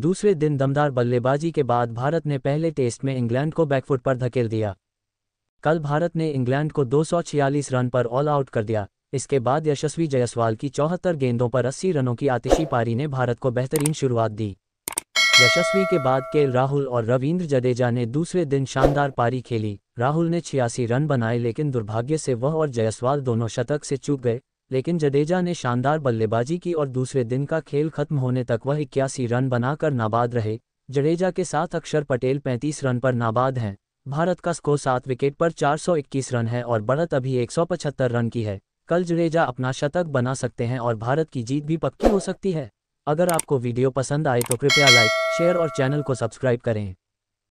दूसरे दिन दमदार बल्लेबाजी के बाद भारत ने पहले टेस्ट में इंग्लैंड को बैकफुट पर धकेल दिया कल भारत ने इंग्लैंड को 246 रन पर ऑल आउट कर दिया इसके बाद यशस्वी जयसवाल की चौहत्तर गेंदों पर 80 रनों की आतिशी पारी ने भारत को बेहतरीन शुरुआत दी यशस्वी के बाद के राहुल और रविंद्र जडेजा ने दूसरे दिन शानदार पारी खेली राहुल ने छियासी रन बनाए लेकिन दुर्भाग्य से वह और जयसवाल दोनों शतक से चूक गए लेकिन जडेजा ने शानदार बल्लेबाजी की और दूसरे दिन का खेल खत्म होने तक वह इक्यासी रन बनाकर नाबाद रहे जडेजा के साथ अक्षर पटेल 35 रन पर नाबाद हैं भारत का स्कोर सात विकेट पर 421 रन है और बढ़त अभी 175 रन की है कल जडेजा अपना शतक बना सकते हैं और भारत की जीत भी पक्की हो सकती है अगर आपको वीडियो पसंद आए तो कृपया लाइक शेयर और चैनल को सब्सक्राइब करें